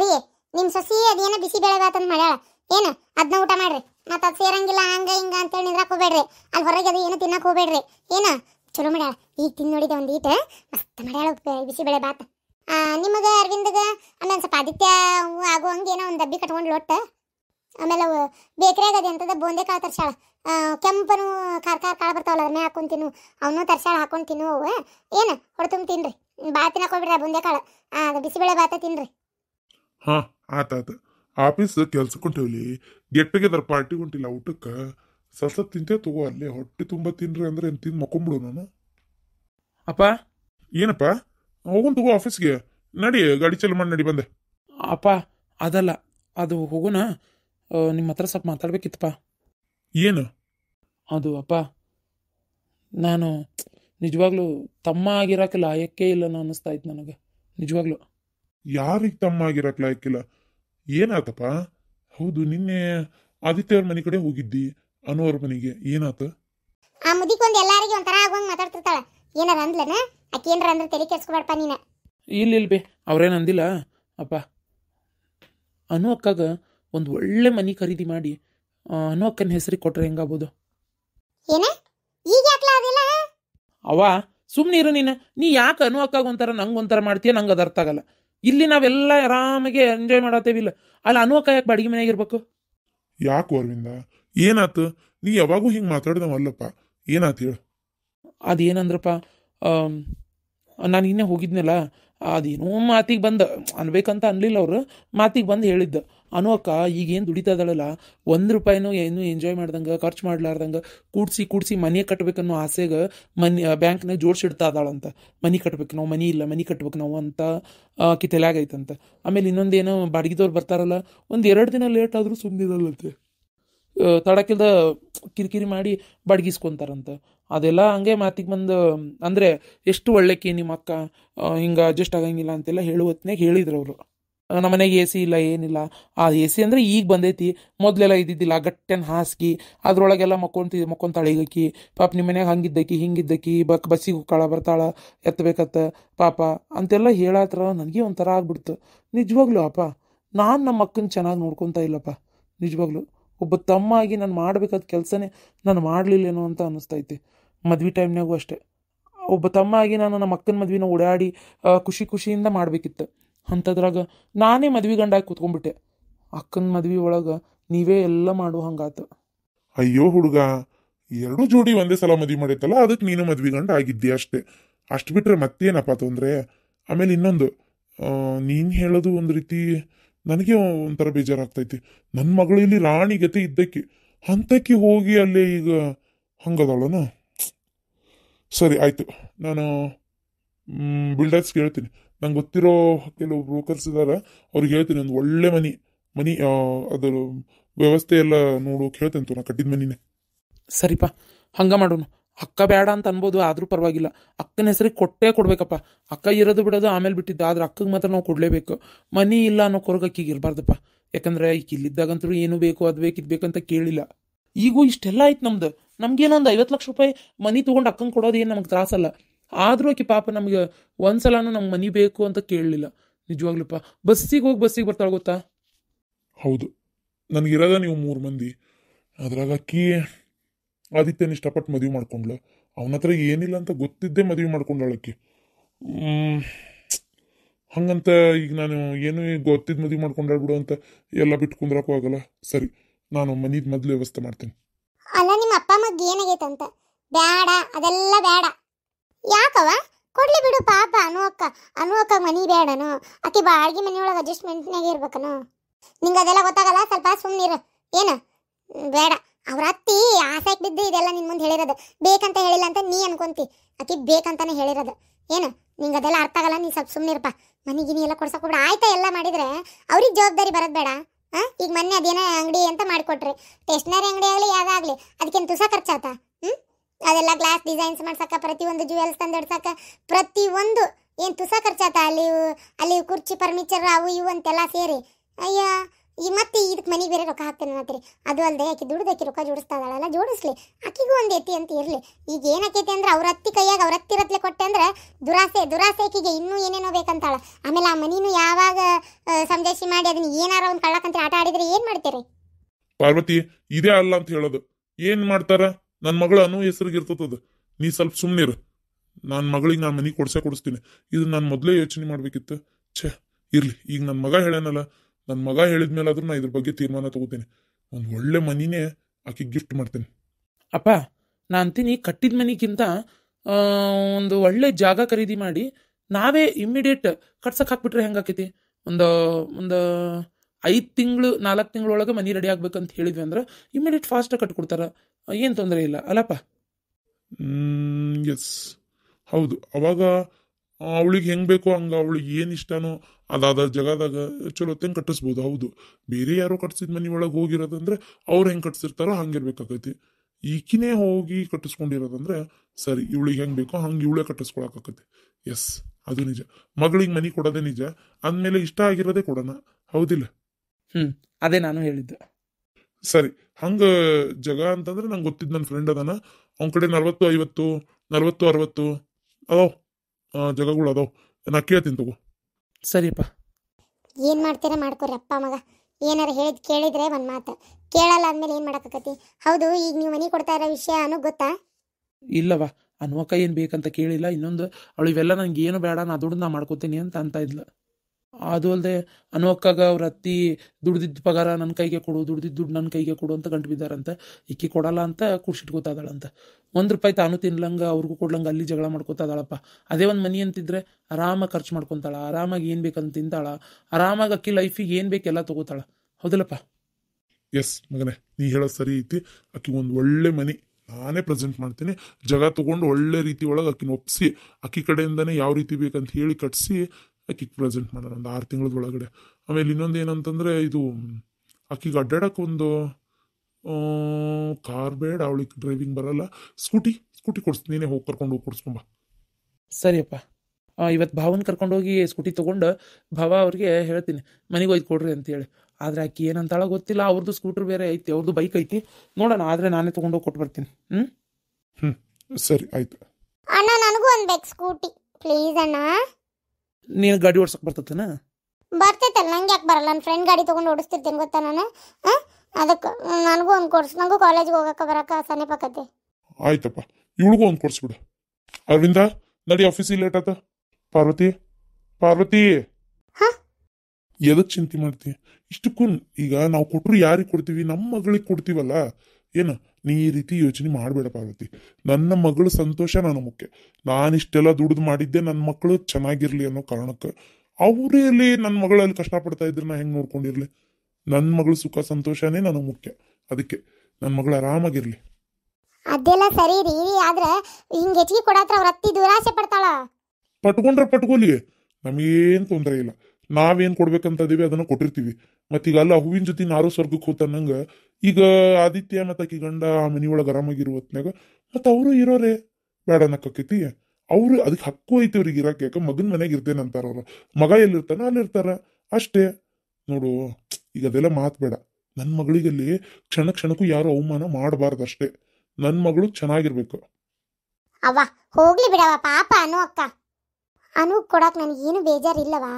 ರೀ ನಿಮ್ಮ ಸೊಸಿ ಅದೇನೋ ಬಿಸಿಬೇಳೆ ಬಾತ್ ಅಂತ ಮಾಡ್ಯಾಳ ಏನು ಅದನ್ನ ಊಟ ಮಾಡ್ರಿ ಮತ್ತು ಅದು ಸೇರಂಗಿಲ್ಲ ಹಂಗೆ ಹಿಂಗ ಅಂತೇಳಿ ನಿಂದ್ರಾಕ್ ಹೋಗ್ಬೇಡ್ರಿ ಅಲ್ಲಿ ಹೊರಗೆ ಅದು ಏನು ತಿನ್ನಕ್ಕೆ ಹೋಗ್ಬೇಡ್ರಿ ಏನು ಚಲೋ ಮಾಡ್ಯಾಳ ಈಗ ತಿಂದು ನೋಡಿದೆ ಒಂದು ಈಟ ಮಸ್ತ್ ಮಾಡ್ಯಾಳ ಬಿಸಿಬೇಳೆ ಬಾತ್ ನಿಮಗೆ ಅರವಿಂದಗೆ ಆಮೇಲೆ ಸ್ವಲ್ಪ ಆದಿತ್ಯ ಆಗೋ ಹಂಗೆ ಏನೋ ಒಂದು ಡಬ್ಬಿ ಕಟ್ಕೊಂಡು ಲೊಟ್ಟ ಆಮೇಲೆ ಬೇಕ್ರಿಯಾಗ ಅದು ಎಂಥದ್ದು ಬೂಂದೆ ಕಾಳು ತರ್ಸಾಳ ಕೆಂಪನು ಕಾರ್ ಕಾರ್ ಕಾಳು ಬರ್ತಾವಲ್ಲ ಅದನ್ನೇ ಹಾಕೊಂಡು ತಿನ್ನು ಅವನು ತರ್ಸಾಳ ಹಾಕೊಂಡು ತಿನ್ನು ಅವು ಏನು ಹೊಡೆತುಂಬ ತಿನ್ರಿ ಬಾತಿನ ತಿನ್ನಕ್ಕೆ ಹೋಗ್ಬೇಡ್ರಿ ಬೂಂದೆ ಕಾಳು ಅದು ಬಿಸಿಬೇಳೆ ಭಾತ ತಿನ್ನಿರಿ ಹಾ ಆತಾತ ಆಫೀಸ್ ಕೆಲ್ಸಕ್ಕೆ ಹೊಂಟಿವ್ಲಿ ಗೆಟ್ ಟುಗೆದರ್ ಪಾರ್ಟಿ ಹೊಂಟಿಲ್ಲ ಊಟಕ್ಕೆ ಸಸ ತಿಂತೇ ತಗೋ ಅಲ್ಲಿ ಹೊಟ್ಟೆ ತುಂಬ ತಿನ್ರಿ ಅಂದ್ರೆ ಏನು ತಿಂದು ಮಕ್ಕೊಂಬಿಡು ನಾನು ಅಪ್ಪ ಏನಪ್ಪ ಹೋಗೋಣ ತಗೋ ಆಫೀಸ್ಗೆ ನಡಿ ಗಾಡಿ ಚಾಲು ಮಾಡಿ ನಡಿ ಬಂದೆ ಅಪ್ಪ ಅದಲ್ಲ ಅದು ಹೋಗೋಣ ನಿಮ್ಮ ಹತ್ರ ಸ್ವಲ್ಪ ಮಾತಾಡ್ಬೇಕಿತ್ತಪ್ಪ ಏನು ಅದು ಅಪ್ಪ ನಾನು ನಿಜವಾಗ್ಲೂ ತಮ್ಮ ಆಗಿರಕ್ಕೆ ಲಾಯಕ್ಕೇ ಇಲ್ಲ ಅನ್ನಿಸ್ತಾ ಇತ್ತು ನನಗೆ ನಿಜವಾಗ್ಲೂ ಯಾರಿಗೆ ತಮ್ಮ ಆಗಿರಕ್ ಲಾಯ್ಕಿಲ್ಲ ಏನಾತಪ್ಪ ಹೌದು ನಿನ್ನೆ ಆದಿತ್ಯವ್ರ ಮನೆ ಕಡೆ ಹೋಗಿದ್ದಿ ಅನ್ನೋರ್ ಮನೆಗೆ ಏನಾತ ಆ ಮುದಿಕೊಂದು ಎಲ್ಲಾರಿಗೆ ಒಂಥರ ಆಗೋಂಗ್ ಮಾತಾಡ್ತಿರ್ತಾಳ ಏನಾರ ಅಂದ್ಲನ ಅಕ್ಕಿ ಏನ್ರ ಅಂದ್ರೆ ತಲೆ ಕೆಸ್ಕೊಬಾರ್ಪ ನೀನ ಇಲ್ಲ ಇಲ್ಲ ಬೇ ಅವ್ರೇನು ಅಂದಿಲ್ಲ ಅಪ್ಪ ಅನು ಅಕ್ಕಾಗ ಒಂದು ಒಳ್ಳೆ ಮನೆ ಖರೀದಿ ಮಾಡಿ ಅನು ಅಕ್ಕನ ಹೆಸರಿಗೆ ಕೊಟ್ರೆ ಹೆಂಗಾಗ್ಬೋದು ಏನ ಈಗ ಅವ ಸುಮ್ಮನೆ ಇರು ನೀನು ನೀ ಯಾಕೆ ಅನು ಅಕ್ಕಾಗ ಒಂಥರ ನಂಗೆ ಒಂಥರ ಮಾಡ್ತೀಯ ನಂಗೆ ಅದು ಅರ್ಥ ಆಗಲ್ಲ ಇಲ್ಲಿ ನಾವೆಲ್ಲ ಆರಾಮಾಗಿ ಎಂಜಾಯ್ ಮಾಡತ್ತೇವಿ ಇಲ್ಲ ಅಲ್ಲಿ ಅನುವಕ ಯಾಕೆ ಬಾಡಿಗೆ ಮನೆಯಾಗ ಇರ್ಬೇಕು ಯಾಕೆ ಅರವಿಂದ ಏನಾತು ನೀ ಯಾವಾಗೂ ಹಿಂಗೆ ಮಾತಾಡ್ದವಲ್ಲಪ್ಪ ಏನಾತು ಹೇಳು ಅದೇನಂದ್ರಪ್ಪ ನಾನು ಇನ್ನೇ ಹೋಗಿದ್ನಲ್ಲ ಅದೇನೋ ಮಾತಿಗೆ ಬಂದು ಅನ್ಬೇಕಂತ ಅನ್ಲಿಲ್ಲ ಅವರು ಮಾತಿಗೆ ಬಂದು ಹೇಳಿದ್ದ ಅನು ಅಕ್ಕ ಈಗೇನು ದುಡಿತಾ ಇದಾಳಲ್ಲ ಒಂದು ರೂಪಾಯಿನೂ ಏನು ಎಂಜಾಯ್ ಮಾಡ್ದಂಗೆ ಖರ್ಚು ಮಾಡ್ಲಾರ್ದಂಗೆ ಕೂಡ್ಸಿ ಕೂಡ್ಸಿ ಮನೆ ಕಟ್ಬೇಕನ್ನೋ ಆಸೆಗೆ ಮನಿ ಬ್ಯಾಂಕ್ನಾಗ ಜೋಡಿಸಿಡ್ತಾ ಅಂತ ಮನೆ ಕಟ್ಬೇಕು ನಾವು ಮನಿ ಇಲ್ಲ ಮನೆ ಕಟ್ಬೇಕು ನಾವು ಅಂತ ಆಕಿ ಐತಂತ ಆಮೇಲೆ ಇನ್ನೊಂದೇನೋ ಬಾಡಿಗೆದವ್ರು ಬರ್ತಾರಲ್ಲ ಒಂದು ಎರಡು ದಿನ ಲೇಟ್ ಆದರೂ ಸುಮ್ಮನಿರಲ್ಲಂತೆ ತಡಕಿಲ್ದ ಕಿರಿಕಿರಿ ಮಾಡಿ ಬಡ್ಗಿಸ್ಕೊಂತಾರಂತ ಅದೆಲ್ಲ ಹಂಗೆ ಮಾತಿಗೆ ಬಂದು ಅಂದರೆ ಎಷ್ಟು ಒಳ್ಳೆಕಿ ನಿಮ್ಮ ಅಕ್ಕ ಹಿಂಗೆ ಅಡ್ಜಸ್ಟ್ ಆಗಂಗಿಲ್ಲ ಅಂತೆಲ್ಲ ಹೇಳುವತ್ನಾಗ ಹೇಳಿದ್ರು ಅವರು ನಮ್ಮ ಮನೆಗೆ ಎ ಸಿ ಇಲ್ಲ ಏನಿಲ್ಲ ಆ ಎ ಸಿ ಅಂದರೆ ಈಗ ಬಂದೈತಿ ಮೊದಲೆಲ್ಲ ಇದ್ದಿದ್ದಿಲ್ಲ ಗಟ್ಟೆನ ಹಾಸಿಗೆ ಅದ್ರೊಳಗೆಲ್ಲ ಮಕ್ಕೊಂತ ಮಕ್ಕೊಂತ ತಳಿಗಕ್ಕಿ ಪಾಪ ನಿಮ್ಮ ಮನ್ಯಾಗ ಹಂಗಿದ್ದಕ್ಕಿ ಹಿಂಗಿದ್ದಕ್ಕಿ ಬಕ್ ಬಸ್ಸಿಗೆ ಹೋಗ್ಕಾಳ ಬರ್ತಾಳ ಎತ್ತಬೇಕತ್ತ ಪಾಪ ಅಂತೆಲ್ಲ ಹೇಳತ್ರ ನನಗೆ ಒಂಥರ ಆಗ್ಬಿಡ್ತು ನಿಜವಾಗ್ಲೂ ಅಪ್ಪ ನಾನು ನಮ್ಮ ಅಕ್ಕನ ಚೆನ್ನಾಗಿ ನೋಡ್ಕೊತಾ ಇಲ್ಲಪ್ಪ ನಿಜವಾಗ್ಲೂ ಒಬ್ಬ ತಮ್ಮ ಆಗಿ ನಾನು ಮಾಡಬೇಕಾದ ಕೆಲಸನೇ ನಾನು ಮಾಡಲಿಲ್ಲೇನೋ ಅಂತ ಅನಿಸ್ತೈತೆ ಮದ್ವೆ ಟೈಮ್ನಾಗೂ ಅಷ್ಟೇ ಒಬ್ಬ ತಮ್ಮ ಆಗಿ ನಾನು ನಮ್ಮ ಅಕ್ಕನ ಮದ್ವೆನ ಓಡಾಡಿ ಖುಷಿ ಖುಷಿಯಿಂದ ಮಾಡಬೇಕಿತ್ತು ಅಂಥದ್ರಾಗ ನಾನೇ ಮದ್ವೆ ಗಂಡಾಗಿ ಕೂತ್ಕೊಂಡ್ಬಿಟ್ಟೆ ಅಕ್ಕನ ಮದ್ವೆ ಒಳಗೆ ನೀವೇ ಎಲ್ಲ ಮಾಡುವ ಹಂಗಾತು ಅಯ್ಯೋ ಹುಡುಗ ಎರಡು ಜೋಡಿ ಒಂದೇ ಸಲ ಮದ್ವಿ ಮಾಡಿತ್ತಲ್ಲ ಅದಕ್ಕೆ ನೀನು ಮದ್ವೆ ಗಂಡ ಆಗಿದ್ದೆ ಅಷ್ಟೇ ಅಷ್ಟು ಬಿಟ್ರೆ ಮತ್ತೇನಪ್ಪ ತೊಂದರೆ ಆಮೇಲೆ ಇನ್ನೊಂದು ನೀನು ಹೇಳೋದು ಒಂದು ರೀತಿ ನನಗೆ ಒಂಥರ ಬೇಜಾರಾಗ್ತೈತಿ ನನ್ನ ಮಗಳು ಇಲ್ಲಿ ರಾಣಿ ಗತಿ ಇದ್ದಕ್ಕೆ ಹಂತಕ್ಕೆ ಹೋಗಿ ಅಲ್ಲಿ ಈಗ ಹಂಗದಾಳನ ಸರಿ ಆಯಿತು ನಾನು ಬಿಲ್ಡರ್ಸ್ ಹೇಳ್ತೀನಿ ನಂಗೆ ಗೊತ್ತಿರೋ ಕೆಲವು ಬ್ರೋಕರ್ಸ್ ಇದ್ದಾರೆ ಅವ್ರಿಗೆ ಹೇಳ್ತೀನಿ ಒಂದು ಒಳ್ಳೆ ಮನಿ ಮನಿ ಅದರ ವ್ಯವಸ್ಥೆ ಎಲ್ಲ ನೋಡೋಕೆ ಹೇಳ್ತೇನೆ ತು ನಾ ಕಟ್ಟಿದ ಮನಿನೇ ಸರಿಪಾ ಹಂಗ ಮಾಡೋಣ ಅಕ್ಕ ಬೇಡ ಅಂತ ಅನ್ಬೋದು ಆದರೂ ಪರವಾಗಿಲ್ಲ ಅಕ್ಕನ ಹೆಸರಿಗೆ ಕೊಟ್ಟೇ ಕೊಡ್ಬೇಕಪ್ಪ ಅಕ್ಕ ಇರೋದು ಬಿಡೋದು ಆಮೇಲೆ ಬಿಟ್ಟಿದ್ದು ಆದ್ರೆ ಅಕ್ಕಗೆ ಮಾತ್ರ ನಾವು ಕೊಡಲೇಬೇಕು ಮನಿ ಇಲ್ಲ ಅನ್ನೋ ಅಕ್ಕಿಗೆ ಇರಬಾರ್ದಪ್ಪ ಯಾಕಂದ್ರೆ ಈಗ ಇಲ್ಲಿದ್ದಾಗಂತೂ ಏನು ಬೇಕು ಅದು ಬೇಕು ಇದು ಬೇಕಂತ ಕೇಳಿಲ್ಲ ಈಗೂ ಇಷ್ಟೆಲ್ಲ ಆಯ್ತು ನಮ್ದು ನಮ್ಗೇನೊಂದು ಒಂದು ಐವತ್ತು ಲಕ್ಷ ರೂಪಾಯಿ ಮನಿ ತೊಗೊಂಡು ಅಕ್ಕಂಗೆ ಕೊಡೋದು ಏನು ನಮ್ಗೆ ತ್ರಾಸಲ್ಲ ಆದರೂ ಆಕೆ ಪಾಪ ನಮಗೆ ಒಂದ್ಸಲನೂ ನಮ್ಗೆ ಮನಿ ಬೇಕು ಅಂತ ಕೇಳಲಿಲ್ಲ ನಿಜವಾಗ್ಲೂಪ್ಪ ಬಸ್ಸಿಗೆ ಹೋಗಿ ಬಸ್ಸಿಗೆ ಬರ್ತಾಳೆ ಗೊತ್ತಾ ಹೌದು ನನಗಿರೋದ ನೀವು ಮೂರು ಮಂದಿ ಅದ್ರಾಗ ಅಕ್ಕಿ ಆದಿತ್ಯನ ಇಷ್ಟಪಟ್ಟು ಮದುವೆ ಮಾಡ್ಕೊಂಡ್ಲ ಅವನ ಹತ್ರ ಏನಿಲ್ಲ ಅಂತ ಗೊತ್ತಿದ್ದೆ ಮದುವೆ ಮಾಡ್ಕೊಂಡಳಕ್ಕೆ ಹಂಗಂತ ಈಗ ನಾನು ಏನು ಗೊತ್ತಿದ್ದ ಮದುವೆ ಮಾಡ್ಕೊಂಡಾಳ ಬಿಡು ಅಂತ ಎಲ್ಲ ಬಿಟ್ಟು ಕುಂದ್ರಕ್ಕೂ ಆಗಲ್ಲ ಸರಿ ನಾನು ಮನಿದ ಮೊದಲು ವ್ಯವಸ್ಥೆ ಮಾಡ್ತೀನಿ ಅಲ್ಲ ನಿಮ್ಮ ಅಪ್ಪ ಅಮ್ಮಗೆ ಏನಾಗೈತಂತ ಬೇಡ ಅದೆಲ್ಲ ಬೇಡ ಯಾಕವ ಕೊಡ್ಲಿ ಬಿಡು ಪಾಪ ಅನು ಅಕ್ಕ ಅನು ಅಕ್ಕ ಮನಿ ಬೇಡನು ಅಕ್ಕಿ ಬಾಳ್ಗಿ ಮನೆಯೊಳಗೆ ಅಡ್ಜಸ್ಟ್ಮೆಂಟ್ನಾಗೆ ಇರ್ಬೇಕನು ನಿಂಗೆ ಅದೆಲ್ಲ ಗೊತ್ತಾಗಲ್ಲ ಸ್ವಲ್ಪ ಸುಮ್ಮನಿರು ಏನು ಬೇಡ ಅವ್ರ ಅತ್ತಿ ಆಸೆ ಬಿದ್ದು ಇದೆಲ್ಲ ನಿನ್ ಮುಂದೆ ಹೇಳಿರೋದು ಬೇಕಂತ ಹೇಳಿಲ್ಲ ಅಂತ ನೀ ಅನ್ಕೊಂತಿ ಅಕ್ಕಿ ಬೇಕಂತಾನೆ ಹೇಳಿರೋದು ಏನು ನಿಂಗೆ ಅದೆಲ್ಲ ಅರ್ಥ ಆಗಲ್ಲ ನೀ ಸ್ವಲ್ಪ ಸುಮ್ಮನಿರಪ್ಪ ಮನೆಗಿನಿ ಎಲ್ಲ ಕೊಡ್ಸೋಕೋಗ್ಬೇಡ ಆಯ್ತಾ ಎಲ್ಲ ಮಾಡಿದ್ರೆ ಅವ್ರಿಗೆ ಜವಾಬ್ದಾರಿ ಬರೋದು ಬೇಡ ಈಗ ಮೊನ್ನೆ ಅದೇನೋ ಅಂಗಡಿ ಅಂತ ಮಾಡಿಕೊಟ್ರಿ ಸ್ಟೇಷನರಿ ಅಂಗಡಿ ಆಗಲಿ ಯಾವಾಗಲಿ ಅದಕ್ಕೇನು ತುಸ ಖರ್ಚಾತ ಹ್ಞೂ ಅದೆಲ್ಲ ಗ್ಲಾಸ್ ಡಿಸೈನ್ಸ್ ಮಾಡ್ಸಕ್ಕ ಪ್ರತಿಯೊಂದು ಜ್ಯುವೆಲ್ಸ್ ಪ್ರತಿ ಪ್ರತಿಯೊಂದು ಏನು ತುಸ ಖರ್ಚಾತ ಅಲ್ಲಿ ಅಲ್ಲಿ ಕುರ್ಚಿ ಫರ್ನಿಚರ್ ಅವು ಇವು ಅಂತೆಲ್ಲ ಸೇರಿ ಅಯ್ಯ ಈ ಮತ್ತೆ ಇದಕ್ಕೆ ಮನೆಗೆ ಬೇರೆ ರೊಕ್ಕ ಹಾಕ್ತೇನೆ ಅಂತೀರಿ ಅದು ಅಲ್ಲದೆ ಆಕೆ ದುಡ್ದಾಕಿ ರೊಕ್ಕ ಜೋಡಿಸ್ತಾಳಲ್ಲ ಜೋಡಿಸ್ಲಿ ಆಕಿಗೂ ಒಂದು ಎತ್ತಿ ಅಂತ ಇರಲಿ ಈಗ ಏನಾಕೈತಿ ಅಂದ್ರೆ ಅವ್ರ ಅತ್ತಿ ಕೈಯಾಗ ಅವ್ರ ಹತ್ತಿರತ್ಲೆ ಕೊಟ್ಟೆ ಅಂದ್ರೆ ದುರಾಸೆ ದುರಾಸೆ ಆಕಿಗೆ ಇನ್ನೂ ಏನೇನೋ ಬೇಕಂತಾಳ ಆಮೇಲೆ ಆ ಮನೀನು ಯಾವಾಗ ಸಂದೇಶಿ ಮಾಡಿ ಅದನ್ನ ಏನಾರ ಒಂದು ಕಳ್ಳಕಂತ ಆಟ ಆಡಿದ್ರೆ ಏನು ಮಾಡ್ತೀರಿ ಪಾರ್ವತಿ ಇದೇ ಅಲ್ಲ ಅಂತ ಹೇಳೋದು ಏನು ಮಾಡ್ತಾರ ನನ್ನ ಮಗಳು ಅನು ಹೆಸರಿಗೆ ಇರ್ತದ ನೀ ಸ್ವಲ್ಪ ಸುಮ್ಮನಿರು ನನ್ನ ಮಗಳಿಗೆ ನಾನು ಮನಿ ಕೊಡ್ಸೇ ಕೊಡಿಸ್ತೀನಿ ಇದು ನಾನು ಮೊದಲೇ ಯೋಚನೆ ಮಾಡಬೇಕಿತ್ತು ಛೇ ಇರ್ಲಿ ಈಗ ನನ್ನ ಮಗ ಹೇಳೇನಲ್ಲ ನನ್ನ ಮಗ ಹೇಳಿದ್ಮೇಲೆ ಆದ್ರೂ ನಾನು ಇದ್ರ ಬಗ್ಗೆ ತೀರ್ಮಾನ ತಗೋತೇನೆ ಒಂದು ಒಳ್ಳೆ ಮನಿನೇ ಆಕೆ ಗಿಫ್ಟ್ ಮಾಡ್ತೇನೆ ಅಪ್ಪ ನಾ ಅಂತೀನಿ ಕಟ್ಟಿದ ಮನಿಗಿಂತ ಒಂದು ಒಳ್ಳೆ ಜಾಗ ಖರೀದಿ ಮಾಡಿ ನಾವೇ ಇಮ್ಮಿಡಿಯೇಟ್ ಕಟ್ಸಕ್ ಹಾಕ್ಬಿಟ್ರೆ ಹೆಂಗಾಕೈತಿ ಒಂದು ಒಂದು ಐದು ತಿಂಗಳು ನಾಲ್ಕು ತಿಂಗಳೊಳಗೆ ಮನಿ ರೆಡಿ ಆಗ್ಬೇಕಂತ ಹೇಳಿದ್ವಿ ಅಂದ್ರೆ ಇಮಿಡಿಯೇಟ್ ಫಾಸ್ಟಾಗಿ ಕಟ್ಕೊಡ್ತಾರ ಏನು ತೊಂದರೆ ಇಲ್ಲ ಅಲ್ಲಪ್ಪ ಎಸ್ ಹೌದು ಅವಾಗ ಅವಳಿಗೆ ಹೆಂಗೆ ಬೇಕೋ ಹಂಗೆ ಅವಳಿಗೆ ಏನು ಇಷ್ಟನೋ ಅದಾದ ಜಗದಾಗ ಚಲೋ ತೆಂಗೆ ಕಟ್ಟಿಸ್ಬೋದು ಹೌದು ಬೇರೆ ಯಾರೋ ಕಟ್ಸಿದ ಮನೆ ಒಳಗೆ ಹೋಗಿರೋದಂದ್ರೆ ಅವ್ರು ಹೆಂಗೆ ಕಟ್ಸಿರ್ತಾರೋ ಹಂಗಿರ್ಬೇಕಾಗೈತಿ ಈಕಿನೇ ಹೋಗಿ ಕಟ್ಟಿಸ್ಕೊಂಡಿರೋದಂದ್ರೆ ಸರಿ ಇವಳಿಗೆ ಹೆಂಗೆ ಬೇಕೋ ಹಂಗೆ ಇವಳೇ ಕಟ್ಟಿಸ್ಕೊಳಕಾಕತಿ ಎಸ್ ಅದು ನಿಜ ಮಗಳಿಗೆ ಮನೆ ಕೊಡೋದೇ ನಿಜ ಅಂದಮೇಲೆ ಇಷ್ಟ ಆಗಿರೋದೇ ಕೊಡೋಣ ಹೌದಿಲ್ಲ ಹ್ಞೂ ಅದೇ ನಾನು ಹೇಳಿದ್ದೆ ಸರಿ ಹಂಗೆ ಜಗ ಅಂತಂದ್ರೆ ನಂಗೆ ಗೊತ್ತಿದ್ದು ನನ್ನ ಫ್ರೆಂಡ್ ಅದಾನ ಅವನ ಕಡೆ ನಲ್ವತ್ತು ಐವತ್ತು ನಲ್ವತ್ತು ಅರವತ್ತು ಅದಾವ್ ಜಗಗಳು ಅದಾವ ನಾ ಕೇಳ್ತೀನಿ ತಗೋ ಸರಿಯಪ್ಪ ಏನು ಮಾಡ್ತೀರಾ ಮಾಡ್ಕೊರಿ ಅಪ್ಪ ಮಗ ಏನಾರು ಹೇಳಿದ್ ಕೇಳಿದ್ರೆ ಒಂದ್ ಮಾತು ಕೇಳಲ್ಲ ಅಂದ್ಮೇಲೆ ಏನು ಮಾಡಕತಿ ಹೌದು ಈಗ ನೀವು ಮನಿ ಕೊಡ್ತಾ ಇರೋ ವಿಷಯ ಅನ್ನೋ ಗೊತ್ತಾ ಇಲ್ಲವಾ ಅನ್ವಕ ಏನು ಬೇಕಂತ ಕೇಳಿಲ್ಲ ಇನ್ನೊಂದು ಅವಳು ಇವೆಲ್ಲ ನನಗೆ ಏನು ಬೇಡ ನಾ ದುಡ್ಡು ನಾ ಮಾಡ್ಕೋತೀನಿ ಅಂತ ಅಂತ ಇದ್ಲು ಅದು ಅಲ್ಲದೆ ಅನೋಕಾಗ ಅವ್ರ ಅತ್ತಿ ದುಡ್ದಿದ್ದ ಪಗಾರ ನನ್ನ ಕೈಗೆ ಕೊಡು ದುಡ್ದಿದ್ದ ದುಡ್ಡು ನನ್ನ ಕೈಗೆ ಕೊಡು ಅಂತ ಗಂಟು ಬಿದ್ದಾರಂತೆ ಇಕ್ಕಿ ಕೊಡಲ್ಲ ಅಂತ ಕೂಡ್ಸಿಟ್ಕೋತಾ ಒಂದು ರೂಪಾಯಿ ತಾನು ತಿನ್ಲಂಗ ಅವ್ರಿಗೂ ಕೊಡ್ಲಂಗೆ ಅಲ್ಲಿ ಜಗಳ ಮಾಡ್ಕೋತಾ ಅದೇ ಒಂದು ಮನಿ ಅಂತಿದ್ರೆ ಆರಾಮಾಗಿ ಖರ್ಚು ಮಾಡ್ಕೊತಾಳ ಆರಾಮಾಗಿ ಏನು ಬೇಕಂತ ತಿಂತಾಳ ಆರಾಮಾಗಿ ಅಕ್ಕಿ ಲೈಫಿಗೆ ಏನು ಬೇಕೆಲ್ಲ ತಗೋತಾಳ ಹೌದಲ್ಲಪ್ಪ ಎಸ್ ಮಗನೇ ನೀ ಹೇಳೋ ಸರಿ ಐತಿ ಅಕ್ಕಿ ಒಂದು ಒಳ್ಳೆ ಮನಿ ನಾನೇ ಪ್ರೆಸೆಂಟ್ ಮಾಡ್ತೀನಿ ಜಗ ತೊಗೊಂಡು ಒಳ್ಳೆ ರೀತಿ ಒಳಗೆ ಅಕ್ಕಿನ ಒಪ್ಪಿಸಿ ಅಕ್ಕಿ ಕಡೆಯಿಂದನೇ ಯಾವ ರೀತಿ ಬೇಕಂತ ಹೇಳಿ ಕಟ್ಸಿ ಅಕ್ಕಿ ಪ್ರೆಸೆಂಟ್ ಮಾಡೋಣ ಒಂದು ಆರು ತಿಂಗಳದ ಒಳಗಡೆ ಆಮೇಲೆ ಇನ್ನೊಂದು ಏನಂತಂದರೆ ಇದು ಆಕಿಗೆ ಅಡ್ಡಾಡೋಕ್ಕೊಂದು ಒಂದು ಕಾರ್ ಬೇಡ ಅವಳಿಗೆ ಡ್ರೈವಿಂಗ್ ಬರಲ್ಲ ಸ್ಕೂಟಿ ಸ್ಕೂಟಿ ಕೊಡ್ಸ್ತೀನಿ ನೀನೇ ಹೋಗಿ ಕರ್ಕೊಂಡು ಹೋಗಿ ಕೊಡ್ಸ್ಕೊಂಬ ಸರಿಯಪ್ಪ ಇವತ್ತು ಭಾವನ ಕರ್ಕೊಂಡು ಹೋಗಿ ಸ್ಕೂಟಿ ತಗೊಂಡು ಭಾವ ಅವ್ರಿಗೆ ಹೇಳ್ತೀನಿ ಮನೆಗೆ ಹೋಯ್ತು ಕೊಡ್ರಿ ಅಂತೇಳಿ ಆದ್ರೆ ಆಕೆ ಏನಂತಾಳ ಗೊತ್ತಿಲ್ಲ ಅವ್ರದ್ದು ಸ್ಕೂಟರ್ ಬೇರೆ ಐತಿ ಅವ್ರದ್ದು ಬೈಕ್ ಐತಿ ನೋಡೋಣ ಆದರೆ ನಾನೇ ತೊಗೊಂಡೋಗಿ ಕೊಟ್ಟು ಬರ್ತೀನಿ ಹ್ಞೂ ಹ್ಞೂ ಸರಿ ಆಯಿತು ಅಣ್ಣ ನನಗೂ ಒಂದು ಸ್ಕೂಟಿ ಪ್ಲೀಸ್ ಅಣ್ಣ ನೀನು ಗಾಡಿ ಓಡ್ಸಕ್ ಬರ್ತತನ ಬರ್ತೈತೆ ನಂಗೆ ಯಾಕೆ ಬರಲ್ಲ ನನ್ನ ಫ್ರೆಂಡ್ ಗಾಡಿ ತಗೊಂಡು ಓಡಿಸ್ತಿರ್ತೀನಿ ಗೊತ್ತಾ ನಾನು ಹಾಂ ಅದಕ್ಕೆ ನನಗೂ ಒಂದು ಕೊಡ್ಸು ನನಗೂ ಕಾಲೇಜ್ಗೆ ಹೋಗಕ್ಕೆ ಬರಕ್ಕೆ ಸನಿಪ ಪಕ್ಕತ್ತೆ ಆಯ್ತಪ್ಪ ಇವಳಿಗೂ ಒಂದು ಕೊಡ್ಸ್ಬಿಡು ಅರವಿಂದ ನಡಿ ಆಫೀಸಿಗೆ ಲೇಟ್ ಆತ ಪಾರ್ವತಿ ಪಾರ್ವತಿ ಎದಕ್ಕೆ ಚಿಂತೆ ಮಾಡ್ತೀವಿ ಇಷ್ಟಕ್ಕೂ ಈಗ ನಾವು ಕೊಟ್ಟರು ಯಾರಿಗೆ ಕೊಡ್ತೀವಿ ನಮ್ಮ ಮಗಳಿಗೆ ಕೊಡ್ತೀವಲ್ಲ ಏನು ನೀ ಈ ರೀತಿ ಯೋಚನೆ ಮಾಡಬೇಡ ಪಾರ್ವತಿ ನನ್ನ ಮಗಳು ಸಂತೋಷ ನಾನು ಮುಖ್ಯ ನಾನಿಷ್ಟೆಲ್ಲ ದುಡಿದು ಮಾಡಿದ್ದೆ ನನ್ನ ಮಕ್ಕಳು ಚೆನ್ನಾಗಿರ್ಲಿ ಅನ್ನೋ ಕಾರಣಕ್ಕೆ ಅವರೇ ಅಲ್ಲಿ ನನ್ನ ಮಗಳಲ್ಲಿ ಕಷ್ಟಪಡ್ತಾ ಇದ್ರೆ ನಾ ಹೆಂಗೆ ನೋಡ್ಕೊಂಡಿರ್ಲಿ ನನ್ನ ಮಗಳು ಸುಖ ಸಂತೋಷನೇ ನನಗೆ ಮುಖ್ಯ ಅದಕ್ಕೆ ನನ್ನ ಮಗಳು ಆರಾಮಾಗಿರ್ಲಿ ಅದೆಲ್ಲ ಸರಿ ರೀ ಆದ್ರೆ ಹಿಂಗೆ ಹೆಚ್ಚಿಗೆ ಕೊಡತ್ರ ಅವ್ರ ಅತ್ತಿ ದುರಾಸೆ ಪಡ್ತಾಳ ಪಟ್ಕೊಂಡ್ರೆ ಪಟ್ಕೊಲಿ ನಮಗೇನು ತೊಂದರೆ ಇಲ್ಲ ನಾವೇನು ಕೊಡ್ಬೇಕಂತ ಇದ್ದೀವಿ ಅದನ್ನ ಕೊಟ್ಟಿರ್ತೀವಿ ಮತ್ತೀಗ ಅಲ್ಲ ಹೂವಿನ ಜೊತೆ ನಾರು ಸ್ವರ್ಗಕ್ಕೆ ಹೋತನ್ನಂಗೆ ಈಗ ಆದಿತ್ಯ ಮತ್ತು ಆಕಿ ಗಂಡ ಆ ಮನೆಯೊಳಗೆ ಆರಾಮಾಗಿರುವ ಹೊತ್ನಾಗ ಮತ್ತು ಅವರು ಇರೋರೇ ಬೇಡ ನಕ್ಕೈತಿ ಅವರು ಅದಕ್ಕೆ ಹಕ್ಕು ಐತಿ ಅವ್ರಿಗೆ ಇರಕ್ಕೆ ಯಾಕೆ ಮಗನ ಮನೆಗೆ ಇರ್ತೇನೆ ಅಂತಾರೆ ಅವರು ಮಗ ಎಲ್ಲಿರ್ತಾನ ಅಲ್ಲಿರ್ತಾರ ಅಷ್ಟೇ ನೋಡು ಈಗ ಅದೆಲ್ಲ ಮಾತು ಬೇಡ ನನ್ನ ಮಗಳಿಗಲ್ಲಿ ಕ್ಷಣ ಕ್ಷಣಕ್ಕೂ ಯಾರು ಅವಮಾನ ಮಾಡಬಾರ್ದು ಅಷ್ಟೇ ನನ್ನ ಮಗಳು ಚೆನ್ನಾಗಿರ್ಬೇಕು ಅವ್ವ ಹೋಗ್ಲಿ ಬಿಡವ ಪಾಪ ಅನು ಅಕ್ಕ ಅನು ಕೊಡಕ್ ನನಗೇನು ಇಲ್ಲವಾ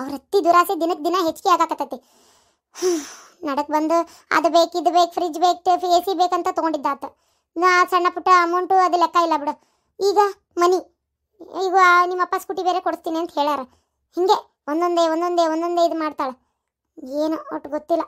ಅವ್ರ ಅತ್ತಿ ದುರಾಸೆ ದಿನಕ್ಕೆ ದಿನ ಹೆಚ್ಚಿಗೆ ಆಗಾಕತ್ತೈತಿ ನಡಕ್ ಬಂದು ಅದು ಬೇಕು ಇದು ಬೇಕು ಫ್ರಿಜ್ ಬೇಕು ಎ ಸಿ ಬೇಕಂತ ತೊಗೊಂಡಿದ್ದಾತ ನಾ ಸಣ್ಣ ಪುಟ್ಟ ಅಮೌಂಟು ಅದು ಲೆಕ್ಕ ಇಲ್ಲ ಬಿಡು ಈಗ ಮನಿ ಈಗ ನಿಮ್ಮಪ್ಪ ಸ್ಕೂಟಿ ಬೇರೆ ಕೊಡಿಸ್ತೀನಿ ಅಂತ ಹೇಳ್ಯಾರ ಹಿಂಗೆ ಒಂದೊಂದೇ ಒಂದೊಂದೇ ಒಂದೊಂದೇ ಇದು ಮಾಡ್ತಾಳೆ ಏನು ಒಟ್ಟು ಗೊತ್ತಿಲ್ಲ